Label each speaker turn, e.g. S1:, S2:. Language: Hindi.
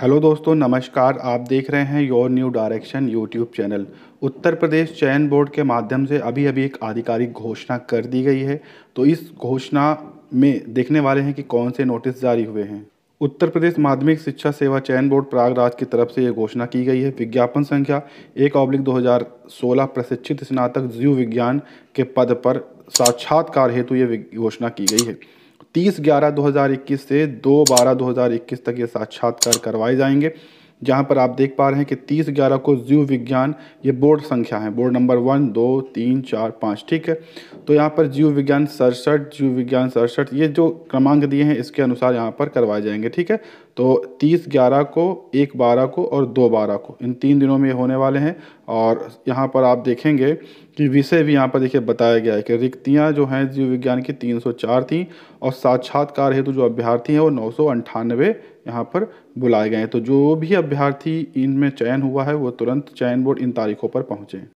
S1: हेलो दोस्तों नमस्कार आप देख रहे हैं your new direction YouTube channel Uttar Pradesh चयन बोर्ड के माध्यम से अभी अभी एक आधिकारिक घोषणा कर दी गई है तो इस घोषणा में देखने वाले हैं कि कौन से नोटिस जारी हुए हैं उत्तर प्रदेश माध्यमिक शिक्षा सेवा चयन बोर्ड प्रयागराज की तरफ से ये घोषणा की गई है विज्ञापन संख्या एक ऑब्लिक दो प्रशिक्षित स्नातक जीव विज्ञान के पद पर साक्षात्कार हेतु ये घोषणा की गई है तीस ग्यारह इक्कीस से दो बारह इक्कीस तक ये साक्षात्कार करवाए जाएंगे जहाँ पर आप देख पा रहे हैं कि तीस ग्यारह को जीव विज्ञान ये बोर्ड संख्या है बोर्ड नंबर वन दो तीन चार पाँच ठीक है तो यहाँ पर जीव विज्ञान सड़सठ जीव विज्ञान सड़सठ ये जो क्रमांक दिए हैं इसके अनुसार यहाँ पर करवाए जाएंगे ठीक है तो तीस ग्यारह को एक बारह को और दो बारह को इन तीन दिनों में ये होने वाले हैं और यहाँ पर आप देखेंगे कि विषय भी यहाँ पर देखिए बताया गया है कि रिक्तियाँ जो हैं जीव विज्ञान की तीन थीं और साक्षात्कार हेतु जो अभ्यर्थी हैं वो नौ यहाँ पर बुलाए गए हैं तो जो भी अभ्यर्थी इनमें चयन हुआ है वो तुरंत चयन बोर्ड इन तारीखों पर पहुँचें